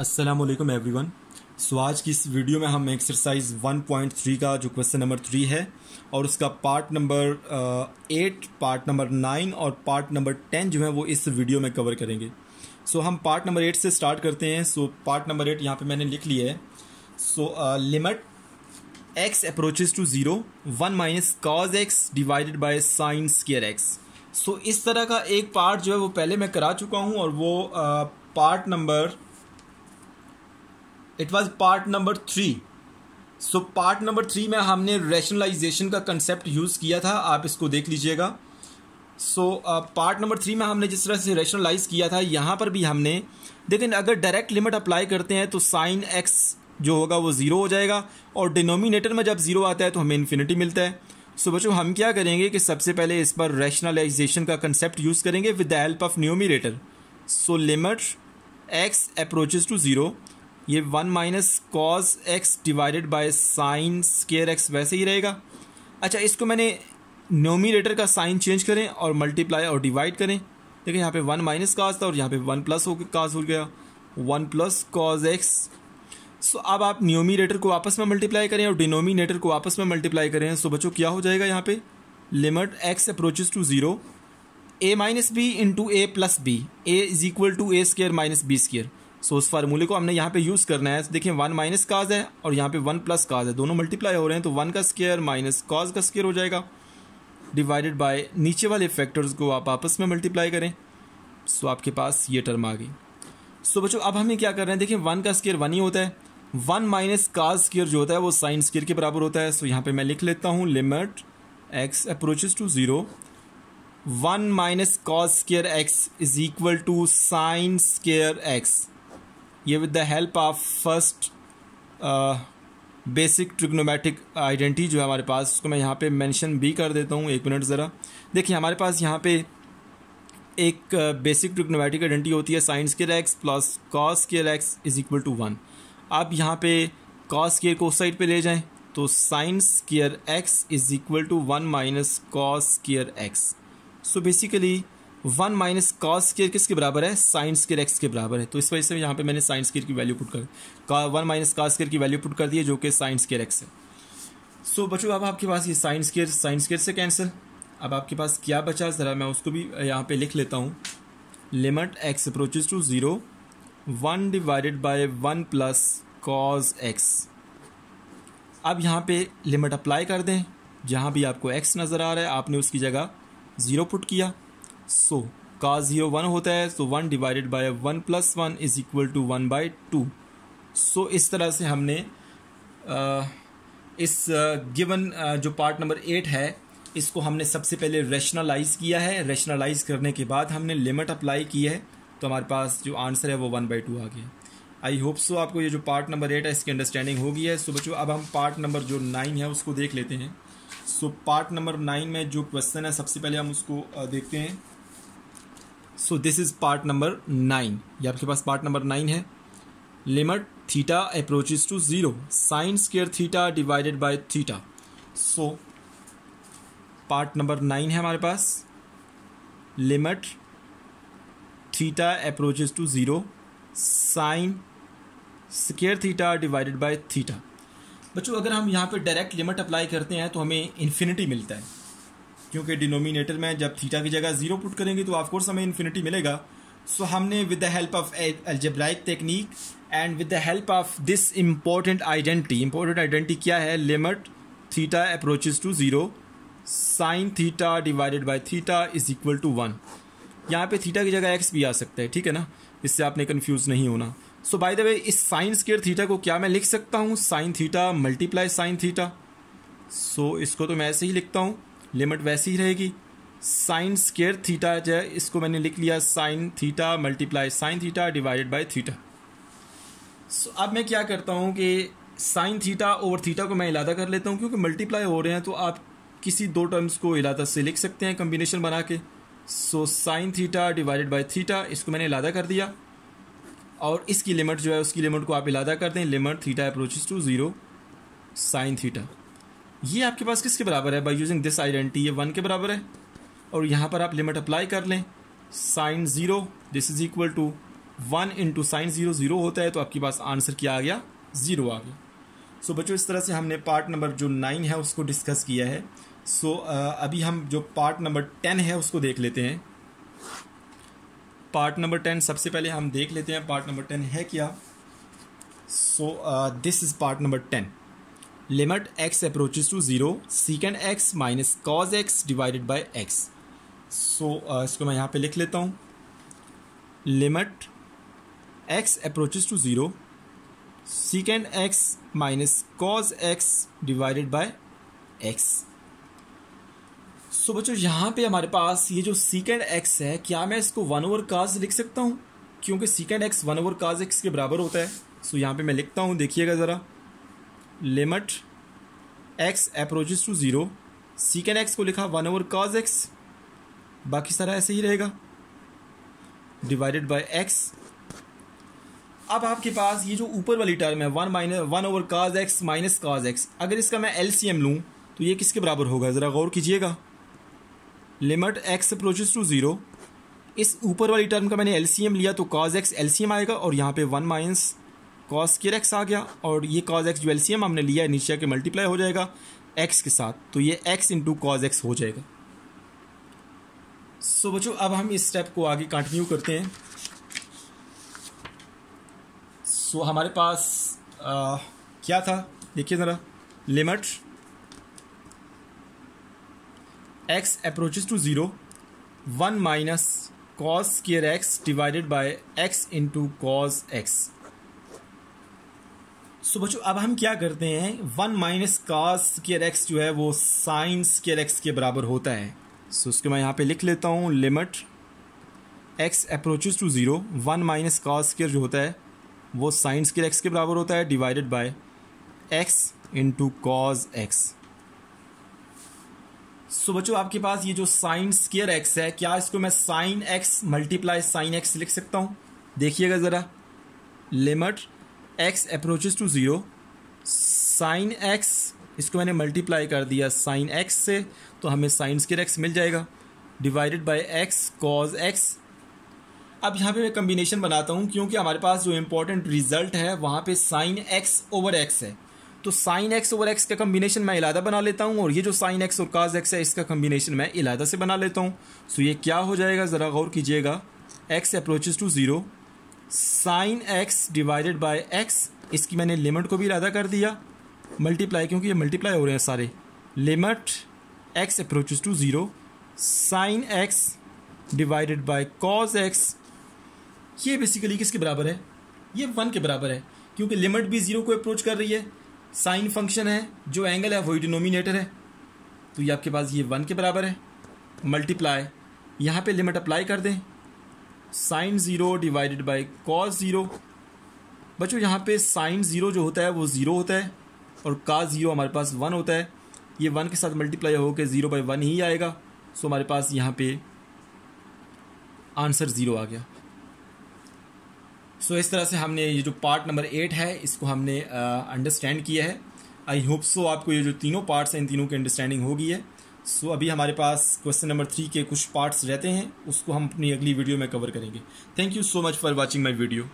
Aslam every one so आज की इस वीडियो में हम एक्सरसाइज 1.3 का जो क्वेश्चन नंबर थ्री है और उसका part number eight part number nine और पार्ट नंबर टेन जो है वो इस वीडियो में कवर करेंगे सो so, हम पार्ट नंबर एट से स्टार्ट करते हैं सो पार्ट नंबर एट यहाँ पे मैंने लिख लिया है so limit x approaches to zero one minus cos x divided by sine square x so इस तरह का एक पार्ट जो है वो पहले मैं करा चुका हूँ और वो part uh, number it was part number three so part number three में हमने रैशनलाइजेशन का कंसेप्ट यूज़ किया था आप इसको देख लीजिएगा सो पार्ट नंबर थ्री में हमने जिस तरह से रैशनलाइज किया था यहाँ पर भी हमने लेकिन अगर डायरेक्ट लिमिट अप्लाई करते हैं तो साइन एक्स जो होगा वो ज़ीरो हो जाएगा और डिनोमिनेटर में जब ज़ीरो आता है तो हमें इन्फिनिटी मिलता है सो so, बच्चों हम क्या करेंगे कि सबसे पहले इस पर रैशनलाइजेशन का कंसेप्ट यूज़ करेंगे with the help of numerator so limit x approaches to zero ये one minus cos x divided by sine square x वैसे ही रहेगा अच्छा इसको मैंने नोमिनेटर का साइन चेंज करें और मल्टीप्लाई और डिवाइड करें देखिए यहाँ पे वन माइनस काज था और यहाँ पे वन प्लस हो काज हो गया one plus cos x so अब आप न्योमीरेटर को आपस में मल्टीप्लाई करें और डिनोमिनेटर को आपस में मल्टीप्लाई करें सो बच्चों क्या हो जाएगा यहाँ पे limit x approaches to zero a minus b into a plus b a is equal to a square minus b square so उस फार्मूले को हमने यहाँ पे यूज़ करना है देखिए वन माइनस काज है और यहाँ पे वन प्लस काज है दोनों मल्टीप्लाई हो रहे हैं तो वन का स्केयर माइनस काज का स्केयर हो जाएगा डिवाइडेड बाय नीचे वाले फैक्टर्स को आप आपस में मल्टीप्लाई करें सो आपके पास ये टर्म आ गई सो बच्चों अब हमें क्या कर रहे हैं देखिए वन का स्केयर वन ही होता है वन माइनस काज स्केयर जो होता है वो साइन स्केयर के बराबर होता है सो यहाँ पर मैं लिख लेता हूँ limit x approaches to zero one minus cos square x is equal to sine square x ये with the help of first basic trigonometric identity जो है हमारे पास उसको मैं यहाँ पे मेंशन भी कर देता हूँ एक मिनट ज़रा देखिए हमारे पास यहाँ पे एक बेसिक ट्रिग्नोमेटिक आइडेंटिटी होती है साइंस के एक्स प्लस कॉस के x is equal to one आप यहाँ पे कॉस केयर को उस साइड पे ले जाएं तो sine square x is equal to one minus cos square x so basically one minus cos square किसके बराबर है साइन स्केयर एक्स के बराबर है तो इस वजह से यहाँ पे मैंने साइन स्केयर की वैल्यू पुट कर वन माइनस कॉस स्केयर की वैल्यू पुट कर दी है जो कि साइन स्केयर एक्स है सो so, बच्चों अब आपके पास ये साइन स्केयर साइन स्केयर से कैंसिल अब आपके पास क्या बचा ज़रा मैं उसको भी यहाँ पर लिख लेता हूँ limit x approaches to zero one divided by one plus cos x अब यहाँ पे लिमिट अप्लाई कर दें जहाँ भी आपको एक्स नज़र आ रहा है आपने उसकी जगह ज़ीरो पुट किया सो काज ये वन होता है so one divided by one plus one is equal to one by two so इस तरह से हमने आ, इस गिवन जो पार्ट नंबर एट है इसको हमने सबसे पहले रेशनलाइज किया है रेशनलाइज करने के बाद हमने लिमिट अप्लाई की है तो हमारे पास जो आंसर है वो वन बाई टू आ गया आई होप सो आपको ये जो पार्ट नंबर एट है इसकी अंडरस्टैंडिंग होगी है सो बच्चों अब हम पार्ट नंबर जो नाइन है उसको देख लेते हैं सो पार्ट नंबर नाइन में जो क्वेश्चन है सबसे पहले हम उसको देखते हैं so this is part number nine ये आपके पास पार्ट नंबर नाइन है limit theta approaches to zero sine square theta divided by theta so part number nine है हमारे पास limit theta approaches to zero sine square theta divided by theta बच्चों अगर हम यहाँ पे डायरेक्ट लिमिट अप्लाई करते हैं तो हमें इन्फिनिटी मिलता है क्योंकि डिनोमिनेटर में जब थीटा की जगह ज़ीरो पुट करेंगे तो ऑफकोर्स हमें इन्फिनिटी मिलेगा सो so, हमने with the help of algebraic technique and with the help of this important identity important identity क्या है limit theta approaches to zero sine theta divided by theta is equal to one यहाँ पे theta की जगह x भी आ सकता है ठीक है ना इससे आपने कन्फ्यूज़ नहीं होना सो बाय द वे इस साइन स्केयर थीटा को क्या मैं लिख सकता हूँ sine theta multiply sine theta so इसको तो मैं ऐसे ही लिखता हूँ लिमिट वैसी ही रहेगी साइन स्केयर थीटा जो है इसको मैंने लिख लिया sine theta multiply sine theta divided by theta so अब मैं क्या करता हूँ कि साइन थीटा और थीटा को मैं इलादा कर लेता हूँ क्योंकि मल्टीप्लाई हो रहे हैं तो आप किसी दो टर्म्स को इलादा से लिख सकते हैं कम्बिनेशन बना के so sine theta divided by theta इसको मैंने इलादा कर दिया और इसकी लिमिट जो है उसकी लिमिट को आप इलादा कर दें limit theta approaches to zero sine theta ये आपके पास किसके बराबर है बाई यूजिंग दिस आइडेंटिटी ये वन के बराबर है और यहाँ पर आप लिमिट अप्लाई कर लें sine zero this is equal to one into sine zero zero होता है तो आपके पास आंसर क्या आ गया ज़ीरो आ गया सो so, बच्चों इस तरह से हमने पार्ट नंबर जो नाइन है उसको डिस्कस किया है सो so, uh, अभी हम जो पार्ट नंबर टेन है उसको देख लेते हैं पार्ट नंबर टेन सबसे पहले हम देख लेते हैं पार्ट नंबर टेन है क्या so this is part number ten limit x approaches to 0 secant x minus cos x divided by x so so, uh, इसको मैं यहाँ पे लिख लेता हूँ limit x approaches to zero secant x minus cos x divided by x so बच्चों यहाँ पे हमारे पास ये जो secant x है क्या मैं इसको वन ओवर काज लिख सकता हूँ क्योंकि secant x one over cos x के बराबर होता है सो so, यहाँ पे मैं लिखता हूँ देखिएगा ज़रा limit x approaches to zero secant x को लिखा वन ओवर कॉज एक्स बाकी सारा ऐसे ही रहेगा डिवाइडेड बाय एक्स अब आपके पास ये जो ऊपर वाली टर्म है one minus one over cos x minus cos x अगर इसका मैं एल सी एम लूँ तो ये किसके बराबर होगा ज़रा गौर कीजिएगा limit x approaches to zero इस ऊपर वाली टर्म का मैंने एल सी एम लिया तो cos x L C M आएगा और यहाँ पे one minus cos square x आ गया और ये कॉज एक्स जो एल्सीयम हमने लिया है नीचे के मल्टीप्लाई हो जाएगा एक्स के साथ तो ये एक्स इंटू कॉज एक्स हो जाएगा सो so, बच्चों अब हम इस स्टेप को आगे कंटिन्यू करते हैं सो so, हमारे पास आ, क्या था देखिए ज़रा limit x approaches to zero one minus cos square x divided by x into cos x so so, बच्चों अब हम क्या करते हैं one minus cos square x जो है वो साइंस स्केयर एक्स के बराबर होता है सो so, उसके मैं यहाँ पे लिख लेता हूँ limit x approaches to zero one minus cos square जो होता है वो साइंस स्केयर एक्स के बराबर होता है divided by x into cos x so बच्चों आपके पास ये जो साइन स्केयर एक्स है क्या इसको मैं sine x multiply sine x लिख सकता हूँ देखिएगा ज़रा limit x approaches to zero sine x इसको मैंने मल्टीप्लाई कर दिया साइन एक्स से तो हमें साइन स्केयर एक्स मिल जाएगा divided by x cos x अब यहाँ पे मैं कम्बिनेशन बनाता हूँ क्योंकि हमारे पास जो इम्पोर्टेंट रिजल्ट है वहाँ पे साइन एक्स ओवर एक्स है तो साइन एक्स ओवर एक्स का कम्बिनेशन मैं इलादा बना लेता हूँ और ये जो साइन एक्स और काज एक्स है इसका कम्बिनेशन मैं इलादा से बना लेता हूँ सो ये क्या हो जाएगा ज़रा गौर कीजिएगा x approaches to zero sine x divided by x इसकी मैंने लिमिट को भी इरादा कर दिया मल्टीप्लाई क्योंकि ये मल्टीप्लाई हो रहे हैं सारे limit x approaches to zero sine x divided by cos x ये बेसिकली किसके बराबर है ये वन के बराबर है क्योंकि लिमिट भी ज़ीरो को अप्रोच कर रही है साइन फंक्शन है जो एंगल है वही डिनोमिनेटर है तो ये आपके पास ये वन के बराबर है मल्टीप्लाई यहाँ पे लिमिट अप्लाई कर दें sine zero divided by cos zero बच्चों यहाँ पे साइन ज़ीरो जो होता है वो ज़ीरो होता है और का ज़ीरो हमारे पास वन होता है ये वन के साथ मल्टीप्लाई होकर ज़ीरो बाई वन ही आएगा सो हमारे पास यहाँ पे आंसर ज़ीरो आ गया सो इस तरह से हमने ये जो पार्ट नंबर एट है इसको हमने अंडरस्टैंड uh, किया है आई होप सो आपको ये जो तीनों पार्ट्स हैं इन तीनों की अंडरस्टैंडिंग होगी है सो so, अभी हमारे पास क्वेश्चन नंबर थ्री के कुछ पार्ट्स रहते हैं उसको हम अपनी अगली वीडियो में कवर करेंगे thank you so much for watching my video